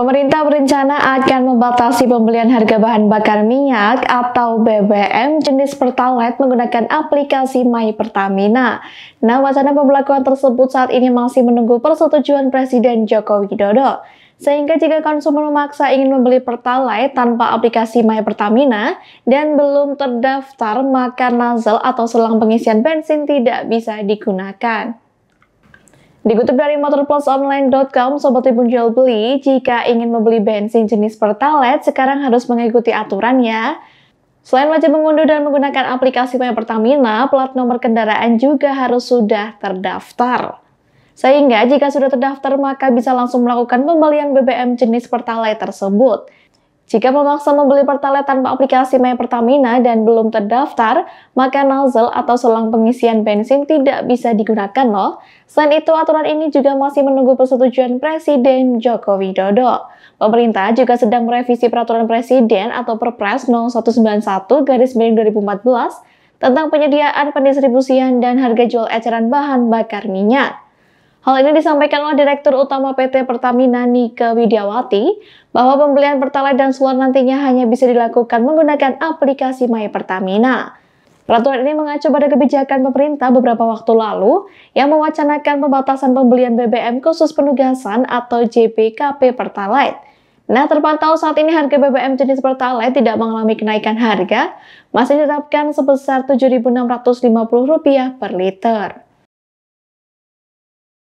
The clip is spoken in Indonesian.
Pemerintah berencana akan membatasi pembelian harga bahan bakar minyak atau BBM jenis Pertalite menggunakan aplikasi My Pertamina. Nah, wacana pembelakuan tersebut saat ini masih menunggu persetujuan Presiden Joko Widodo. Sehingga jika konsumen memaksa ingin membeli Pertalite tanpa aplikasi My Pertamina dan belum terdaftar, maka nozzle atau selang pengisian bensin tidak bisa digunakan. Dikutip dari motorplusonline.com, Sobat Tribun Jual Beli, jika ingin membeli bensin jenis Pertalite, sekarang harus mengikuti aturannya. Selain wajib mengunduh dan menggunakan aplikasi My Pertamina, plat nomor kendaraan juga harus sudah terdaftar. Sehingga jika sudah terdaftar, maka bisa langsung melakukan pembelian BBM jenis Pertalite tersebut. Jika memaksa membeli Pertalite tanpa aplikasi My Pertamina dan belum terdaftar, maka nozzle atau selang pengisian bensin tidak bisa digunakan loh. Selain itu, aturan ini juga masih menunggu persetujuan Presiden Joko Widodo. Pemerintah juga sedang merevisi peraturan Presiden atau Perpres 0191 garis miring 2014 tentang penyediaan pendistribusian dan harga jual eceran bahan bakar minyak. Hal ini disampaikan oleh Direktur Utama PT Pertamina Nika Widiawati bahwa pembelian Pertalite dan Solar nantinya hanya bisa dilakukan menggunakan aplikasi My Pertamina. Peraturan ini mengacu pada kebijakan pemerintah beberapa waktu lalu yang mewacanakan pembatasan pembelian BBM khusus penugasan atau JPKP Pertalite. Nah, terpantau saat ini harga BBM jenis Pertalite tidak mengalami kenaikan harga, masih ditetapkan sebesar Rp7.650 per liter.